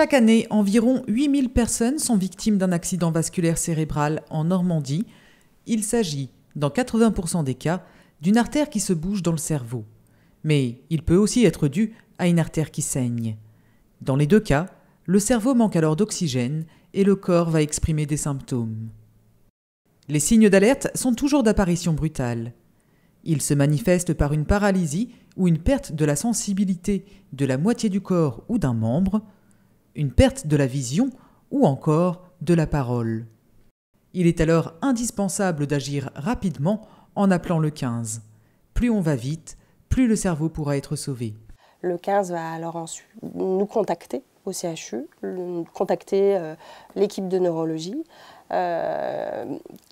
Chaque année, environ 8000 personnes sont victimes d'un accident vasculaire cérébral en Normandie. Il s'agit, dans 80% des cas, d'une artère qui se bouge dans le cerveau. Mais il peut aussi être dû à une artère qui saigne. Dans les deux cas, le cerveau manque alors d'oxygène et le corps va exprimer des symptômes. Les signes d'alerte sont toujours d'apparition brutale. Ils se manifestent par une paralysie ou une perte de la sensibilité de la moitié du corps ou d'un membre, une perte de la vision ou encore de la parole. Il est alors indispensable d'agir rapidement en appelant le 15. Plus on va vite, plus le cerveau pourra être sauvé. Le 15 va alors nous contacter au CHU, contacter euh, l'équipe de neurologie. Euh,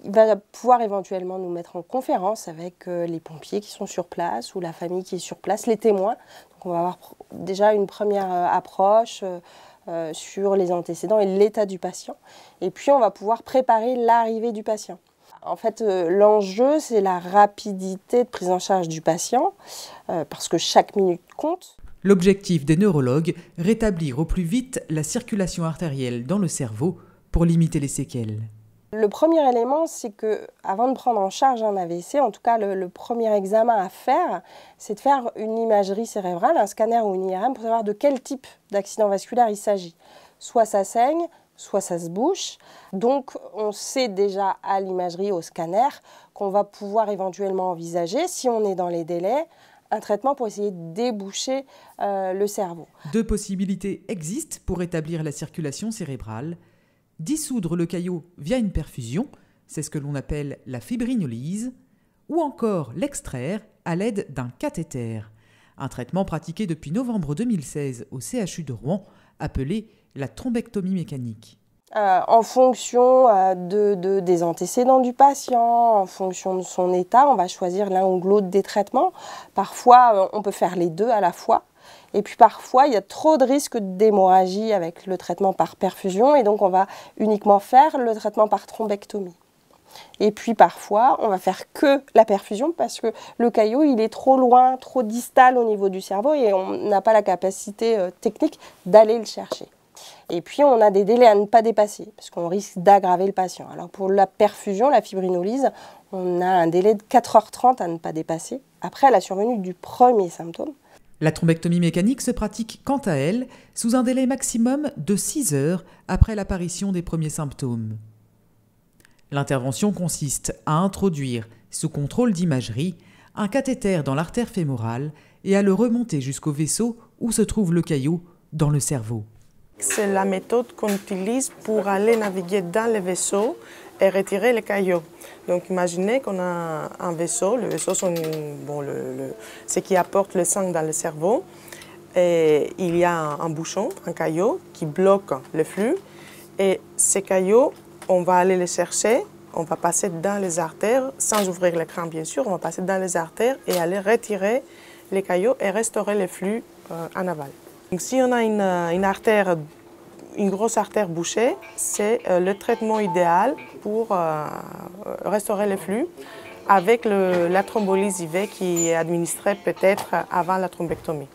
il va pouvoir éventuellement nous mettre en conférence avec euh, les pompiers qui sont sur place ou la famille qui est sur place, les témoins. Donc on va avoir déjà une première approche. Euh, sur les antécédents et l'état du patient. Et puis on va pouvoir préparer l'arrivée du patient. En fait, euh, l'enjeu, c'est la rapidité de prise en charge du patient, euh, parce que chaque minute compte. L'objectif des neurologues, rétablir au plus vite la circulation artérielle dans le cerveau pour limiter les séquelles. Le premier élément, c'est que avant de prendre en charge un AVC, en tout cas le, premier examen à faire, c'est de faire une imagerie cérébrale, un scanner ou une IRM pour savoir de quel type d'accident vasculaire il s'agit. Soit ça saigne, soit ça se bouche. Donc on sait déjà à l'imagerie, au scanner, qu'on va pouvoir éventuellement envisager, si on est dans les délais, un traitement pour essayer de déboucher euh, le cerveau. Deux possibilités existent pour établir la circulation cérébrale dissoudre le caillot via une perfusion, c'est ce que l'on appelle la fibrinolyse, ou encore l'extraire à l'aide d'un cathéter, un traitement pratiqué depuis novembre 2016 au CHU de Rouen, appelé la thrombectomie mécanique. Euh, en fonction euh, de, des antécédents du patient, en fonction de son état, on va choisir l'un ou l'autre des traitements. Parfois, euh, on peut faire les deux à la fois. Et puis parfois, il y a trop de risques d'hémorragie avec le traitement par perfusion et donc on va uniquement faire le traitement par thrombectomie. Et puis parfois, on va faire que la perfusion parce que le caillot, il est trop loin, trop distal au niveau du cerveau et on n'a pas la capacité euh, technique d'aller le chercher. Et puis, on a des délais à ne pas dépasser, parce qu'on risque d'aggraver le patient. Alors, pour la perfusion, la fibrinolyse, on a un délai de 4h30 à ne pas dépasser après la survenue du premier symptôme. La thrombectomie mécanique se pratique quant à elle sous un délai maximum de 6 heures après l'apparition des premiers symptômes. L'intervention consiste à introduire, sous contrôle d'imagerie, un cathéter dans l'artère fémorale et à le remonter jusqu'au vaisseau où se trouve le caillot dans le cerveau. C'est la méthode qu'on utilise pour aller naviguer dans le vaisseau et retirer les caillots. Donc imaginez qu'on a un vaisseau, le vaisseau c'est bon, le, ce qui apporte le sang dans le cerveau, et il y a un, bouchon, un caillot qui bloque le flux, et ces caillots, on va aller les chercher, on va passer dans les artères, sans ouvrir le crâne bien sûr, on va passer dans les artères et aller retirer les caillots et restaurer le flux euh, en aval. Donc si on a une, euh, une artère une grosse artère bouchée, c'est euh, le traitement idéal pour euh, euh, restaurer les flux avec la thrombolyse IV qui est administrée peut-être avant la thrombectomie.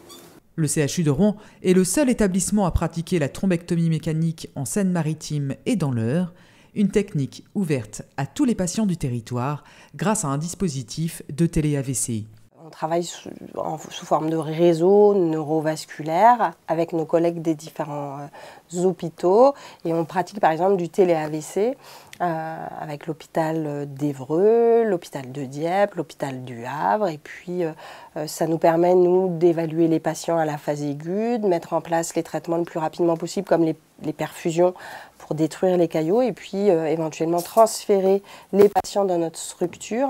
Le CHU de Rouen est le seul établissement à pratiquer la thrombectomie mécanique en Seine-Maritime et dans l'Eure, une technique ouverte à tous les patients du territoire grâce à un dispositif de télé-AVCI travaille sous, forme de réseau neurovasculaire avec nos collègues des différents euh, hôpitaux et on pratique par exemple du télé-AVC euh, avec l'hôpital euh, d'Evreux, l'hôpital de Dieppe, l'hôpital du Havre et puis ça nous permet nous d'évaluer les patients à la phase aiguë, de mettre en place les traitements le plus rapidement possible comme les les perfusions pour détruire les caillots et puis euh, éventuellement transférer les patients dans notre structure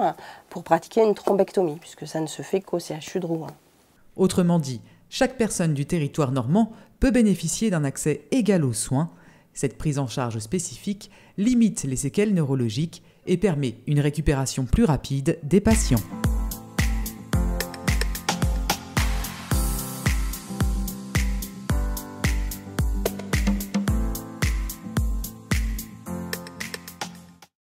pour pratiquer une thrombectomie, puisque ça ne se fait qu'au CHU de Rouen. Autrement dit, chaque personne du territoire normand peut bénéficier d'un accès égal aux soins. Cette prise en charge spécifique limite les séquelles neurologiques et permet une récupération plus rapide des patients.